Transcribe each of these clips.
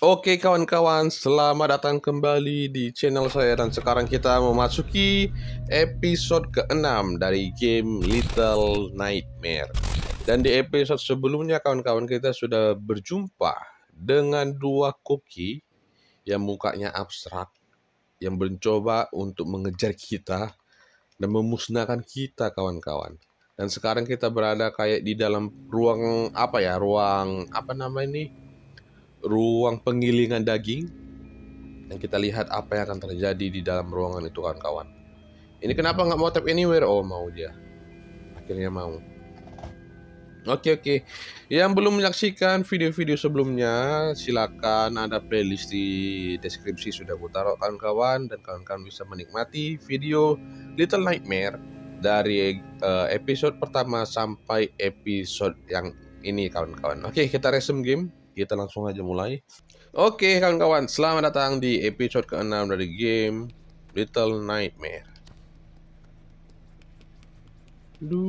Oke kawan-kawan, selamat datang kembali di channel saya dan sekarang kita memasuki episode ke-6 dari game Little Nightmare. Dan di episode sebelumnya kawan-kawan kita sudah berjumpa dengan dua koki yang mukanya abstrak yang mencoba untuk mengejar kita dan memusnahkan kita kawan-kawan. Dan sekarang kita berada kayak di dalam ruang apa ya? Ruang apa namanya ini? ruang penggilingan daging dan kita lihat apa yang akan terjadi di dalam ruangan itu kawan-kawan ini kenapa nggak mau tap anywhere oh mau dia akhirnya mau Oke oke, yang belum menyaksikan video-video sebelumnya silakan ada playlist di deskripsi sudah gue taruh kawan-kawan dan kawan-kawan bisa menikmati video Little Nightmare dari uh, episode pertama sampai episode yang ini kawan-kawan. Oke kita resume game kita langsung aja mulai Oke kawan-kawan, selamat datang di episode ke-6 dari game Little Nightmare du,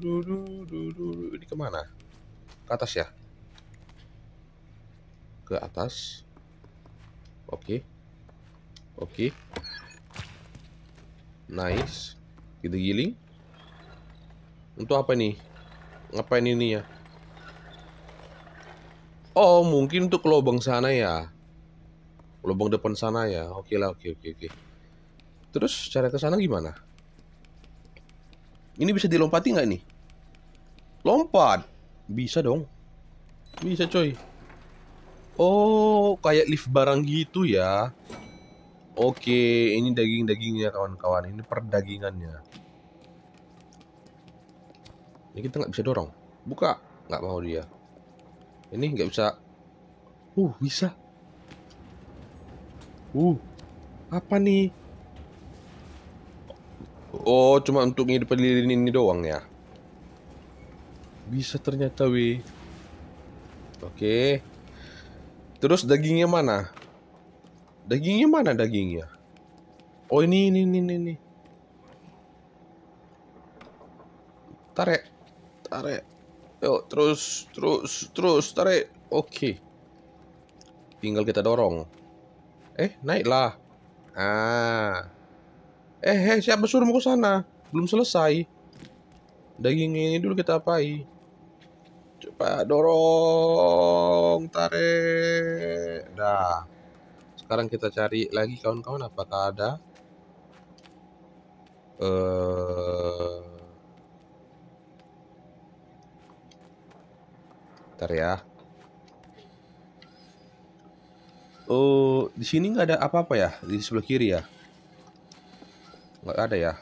du, du, du, du, du. Ini kemana? Ke atas ya? Ke atas Oke Oke Nice Kita giling Untuk apa nih? Ngapain ini ya? Oh mungkin untuk lubang sana ya Lubang depan sana ya Oke lah oke oke oke Terus cara ke sana gimana? Ini bisa dilompati nggak nih? Lompat Bisa dong Bisa coy Oh kayak lift barang gitu ya Oke ini daging-dagingnya kawan-kawan Ini perdagingannya Ini kita nggak bisa dorong Buka Nggak mau dia ini nggak bisa. Uh, bisa. Uh, apa nih? Oh, cuma untuk ngidupin lilin ini doang ya. Bisa ternyata, wi. Oke. Terus dagingnya mana? Dagingnya mana dagingnya? Oh, ini ini ini ini. Tarik. Tarik. Yuk, terus, terus, terus, tarik. Oke. Tinggal kita dorong. Eh, naiklah. Ah. Eh, eh, siapa suruh mau ke sana? Belum selesai. Daging ini dulu kita apai. Coba dorong, tarik. Dah. Sekarang kita cari lagi kawan-kawan apakah ada eh Ntar ya. Oh, di sini nggak ada apa-apa ya di sebelah kiri ya. Nggak ada ya.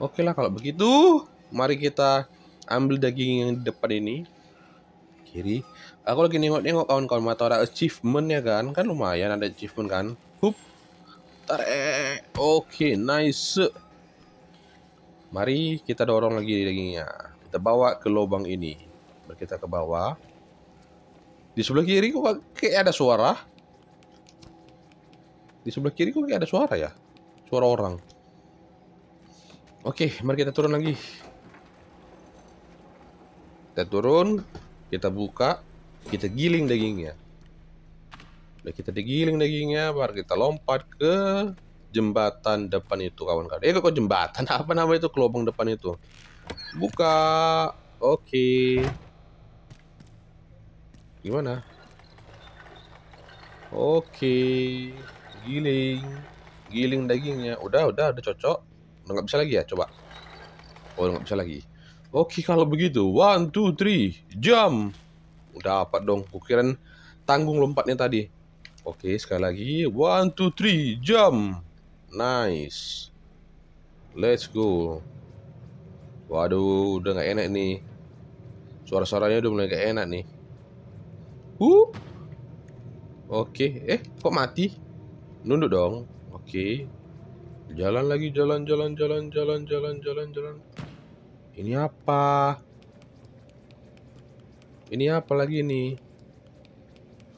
Oke lah kalau begitu, mari kita ambil daging yang di depan ini. Kiri. Aku lagi nengok-nengok kawan-kawan mata ada ya kan, kan lumayan ada achievement kan. Hup. Tarik. Oke, nice. Mari kita dorong lagi dagingnya. Kita bawa ke lubang ini kita ke bawah di sebelah kiri kok kayak ada suara di sebelah kiri kok kayak ada suara ya suara orang oke mari kita turun lagi kita turun kita buka kita giling dagingnya Udah kita digiling dagingnya baru kita lompat ke jembatan depan itu kawan-kawan eh kok jembatan apa nama itu kelobong depan itu buka oke okay. Gimana? Oke. Giling. Giling dagingnya. Udah, udah, udah cocok. Udah nggak bisa lagi ya, coba. Oh, nggak bisa lagi. Oke, kalau begitu. One, two, three. Jump. Udah apa dong. Kukiran tanggung lompatnya tadi. Oke, sekali lagi. One, two, three. Jump. Nice. Let's go. Waduh, udah nggak enak nih. Suara-suaranya udah mulai gak enak nih. Hup. Oke, eh kok mati? Nunduk dong. Oke. Jalan lagi, jalan, jalan, jalan, jalan, jalan, jalan, jalan. Ini apa? Ini apa lagi nih?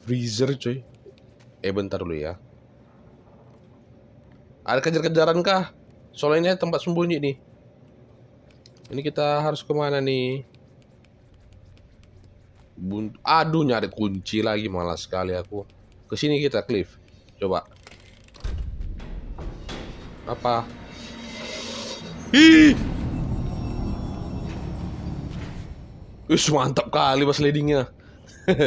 Freezer cuy. Eh bentar dulu ya. Ada kejar-kejaran kah? Soalnya ini tempat sembunyi nih. Ini kita harus kemana nih? buntu aduh nyari kunci lagi malas sekali aku kesini kita Cliff coba apa ih Wih, mantap kali pas leadingnya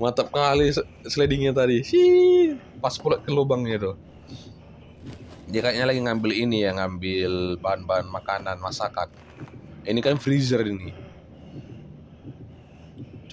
mantap kali slidingnya tadi sih pas pula ke lubangnya tuh dia kayaknya lagi ngambil ini ya ngambil bahan-bahan makanan masakan ini kan freezer ini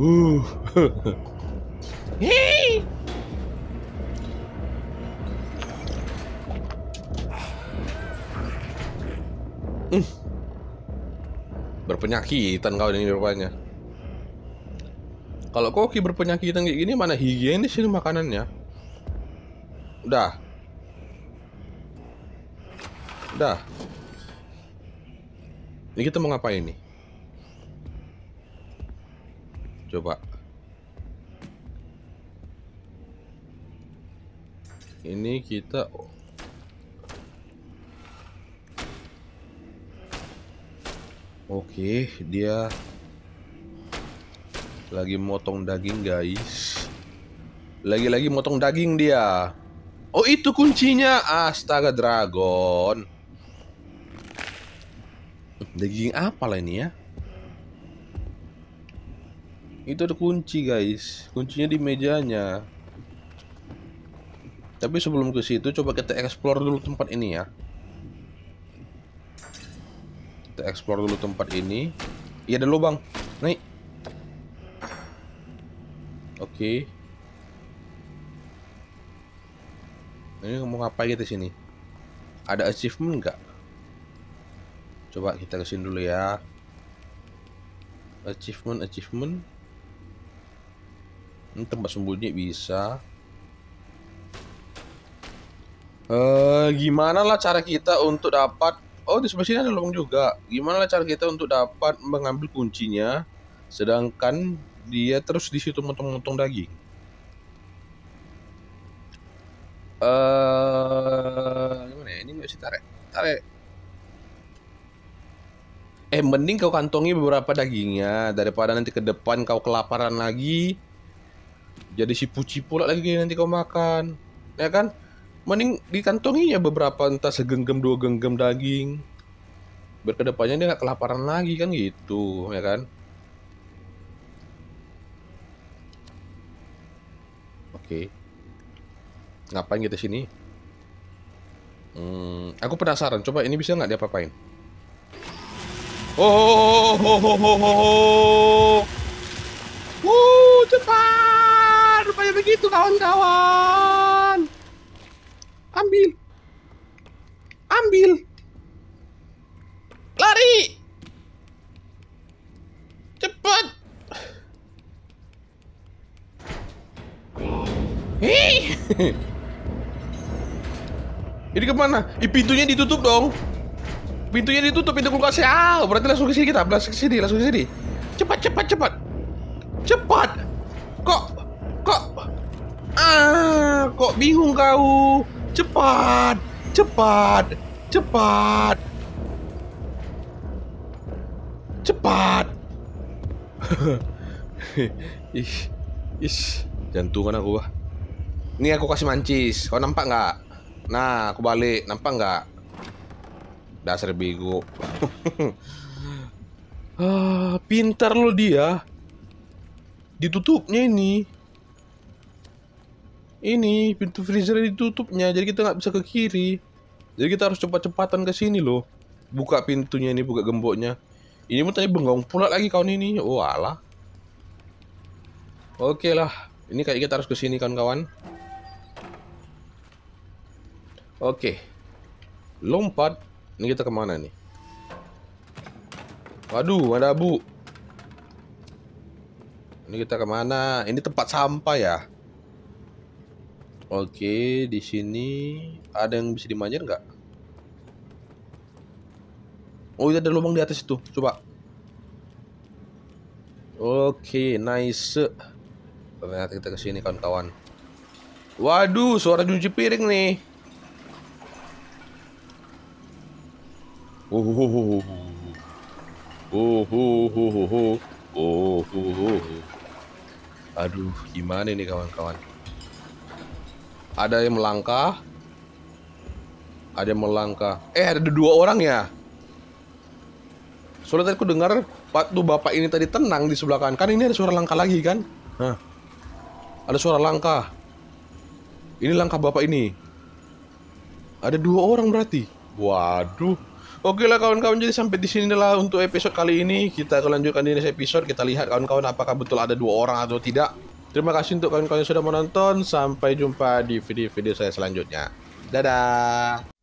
Uh. Hei. Hmm. Berpenyakitan kau ini rupanya. Kalau koki berpenyakitan kayak gini mana higienis ini makanannya? Udah. Udah. Ini kita mau ngapain nih? coba ini kita Oke, dia lagi motong daging, guys. Lagi-lagi motong daging dia. Oh, itu kuncinya. Astaga, dragon. Daging apa lah ini ya? itu ada kunci guys kuncinya di mejanya tapi sebelum ke situ coba kita explore dulu tempat ini ya kita explore dulu tempat ini iya ada lubang naik oke ini mau ngapain kita sini ada achievement nggak coba kita kesini dulu ya achievement achievement ini tempat sembunyi bisa. Uh, gimana lah cara kita untuk dapat Oh di sebelah sini ada lubang juga Gimana lah cara kita untuk dapat mengambil kuncinya Sedangkan dia terus di situ motong-motong daging uh, Gimana ya ini nggak sih tarik Tarik Eh mending kau kantongi beberapa dagingnya Daripada nanti ke depan kau kelaparan lagi jadi si puci pula lagi nanti kau makan ya kan mending dikantonginya beberapa entah segenggam dua genggam daging biar kedepannya dia nggak kelaparan lagi kan gitu ya kan oke ngapain kita sini hmm, aku penasaran coba ini bisa nggak dia apain oh, oh, oh, oh, oh, oh, oh, oh. Woo, cepat kayak begitu kawan-kawan. Ambil. Ambil. Lari. Cepat. Hei. Ini kemana? I, pintunya ditutup dong. Pintunya ditutup, pintu kulkasnya. Ah, berarti langsung ke sini kita, langsung ke sini, langsung ke sini. Cepat, cepat, cepat. Cepat. Kok Kok Ah, kok bingung kau? Cepat, cepat, cepat. Cepat. ih, ih, jantungan aku, Wah. ini aku kasih mancis. Kau nampak nggak? Nah, aku balik. Nampak nggak? Dasar bego. ah, pintar lo dia. Ditutupnya ini ini pintu freezer ditutupnya jadi kita nggak bisa ke kiri jadi kita harus cepat-cepatan ke sini loh buka pintunya ini buka gemboknya ini mau tadi bengong pula lagi kawan ini oh oke lah ini kayak kita harus ke sini kawan-kawan oke lompat ini kita kemana nih waduh ada abu ini kita kemana ini tempat sampah ya Oke, di sini ada yang bisa dimanjat nggak? Oh, itu ada lubang di atas itu. Coba. Oke, nice. Ternyata kita ke sini kawan-kawan. Waduh, suara cuci piring nih. Oh, oh, oh, oh, oh, oh, oh, oh, aduh, gimana nih kawan-kawan? Ada yang melangkah. Ada yang melangkah. Eh, ada dua orang ya. Soalnya tadi aku dengar waktu bapak ini tadi tenang di sebelah kanan. Kan ini ada suara langkah lagi kan? Hah. Ada suara langkah. Ini langkah bapak ini. Ada dua orang berarti. Waduh. Oke lah kawan-kawan jadi sampai di sini lah untuk episode kali ini kita akan lanjutkan di next episode kita lihat kawan-kawan apakah betul ada dua orang atau tidak. Terima kasih untuk kawan-kawan yang sudah menonton. Sampai jumpa di video-video saya selanjutnya. Dadah!